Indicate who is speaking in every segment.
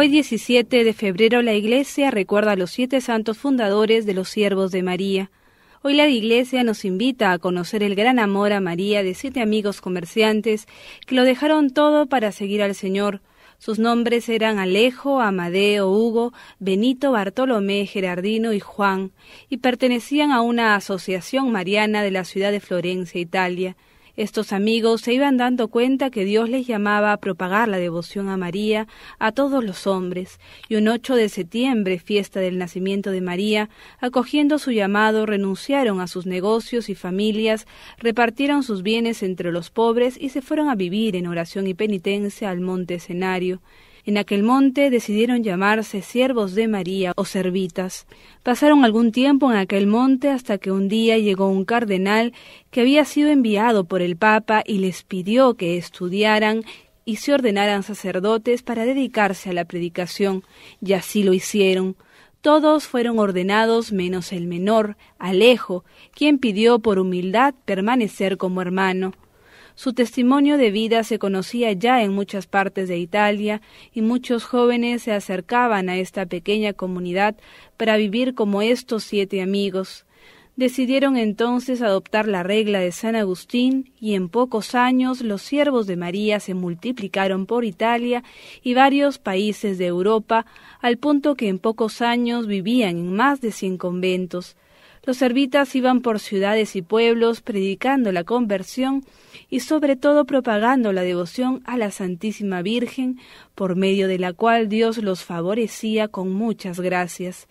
Speaker 1: Hoy 17 de febrero la Iglesia recuerda a los siete santos fundadores de los siervos de María. Hoy la Iglesia nos invita a conocer el gran amor a María de siete amigos comerciantes que lo dejaron todo para seguir al Señor. Sus nombres eran Alejo, Amadeo, Hugo, Benito, Bartolomé, Gerardino y Juan, y pertenecían a una asociación mariana de la ciudad de Florencia, Italia. Estos amigos se iban dando cuenta que Dios les llamaba a propagar la devoción a María a todos los hombres, y un 8 de septiembre, fiesta del nacimiento de María, acogiendo su llamado, renunciaron a sus negocios y familias, repartieron sus bienes entre los pobres y se fueron a vivir en oración y penitencia al monte escenario. En aquel monte decidieron llamarse siervos de María o servitas. Pasaron algún tiempo en aquel monte hasta que un día llegó un cardenal que había sido enviado por el Papa y les pidió que estudiaran y se ordenaran sacerdotes para dedicarse a la predicación, y así lo hicieron. Todos fueron ordenados menos el menor, Alejo, quien pidió por humildad permanecer como hermano. Su testimonio de vida se conocía ya en muchas partes de Italia y muchos jóvenes se acercaban a esta pequeña comunidad para vivir como estos siete amigos. Decidieron entonces adoptar la regla de San Agustín y en pocos años los siervos de María se multiplicaron por Italia y varios países de Europa, al punto que en pocos años vivían en más de cien conventos. Los servitas iban por ciudades y pueblos predicando la conversión y sobre todo propagando la devoción a la Santísima Virgen, por medio de la cual Dios los favorecía con muchas gracias.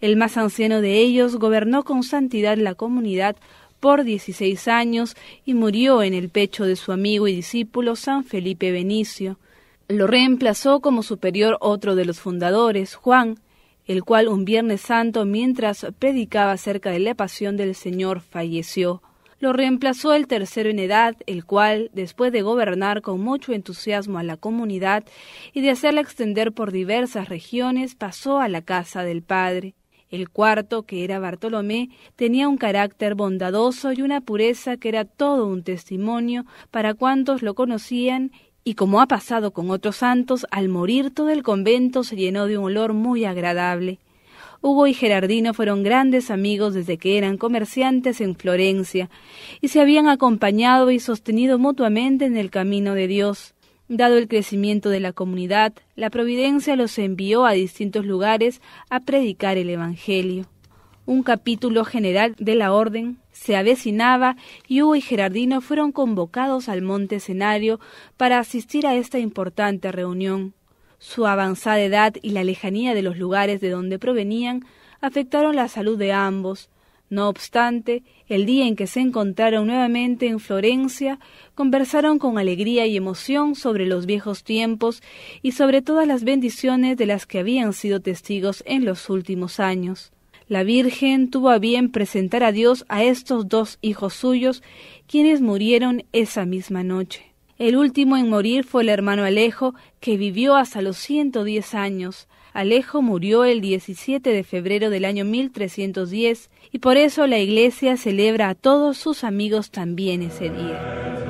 Speaker 1: El más anciano de ellos gobernó con santidad la comunidad por 16 años y murió en el pecho de su amigo y discípulo San Felipe Benicio. Lo reemplazó como superior otro de los fundadores, Juan, el cual un Viernes Santo, mientras predicaba acerca de la pasión del Señor, falleció. Lo reemplazó el tercero en edad, el cual, después de gobernar con mucho entusiasmo a la comunidad y de hacerla extender por diversas regiones, pasó a la casa del Padre. El cuarto, que era Bartolomé, tenía un carácter bondadoso y una pureza que era todo un testimonio para cuantos lo conocían y como ha pasado con otros santos, al morir todo el convento se llenó de un olor muy agradable. Hugo y Gerardino fueron grandes amigos desde que eran comerciantes en Florencia y se habían acompañado y sostenido mutuamente en el camino de Dios. Dado el crecimiento de la comunidad, la providencia los envió a distintos lugares a predicar el Evangelio. Un capítulo general de la orden se avecinaba y Hugo y Gerardino fueron convocados al monte para asistir a esta importante reunión. Su avanzada edad y la lejanía de los lugares de donde provenían afectaron la salud de ambos, no obstante, el día en que se encontraron nuevamente en Florencia, conversaron con alegría y emoción sobre los viejos tiempos y sobre todas las bendiciones de las que habían sido testigos en los últimos años. La Virgen tuvo a bien presentar a Dios a estos dos hijos suyos, quienes murieron esa misma noche. El último en morir fue el hermano Alejo, que vivió hasta los 110 años. Alejo murió el 17 de febrero del año 1310 y por eso la Iglesia celebra a todos sus amigos también ese día.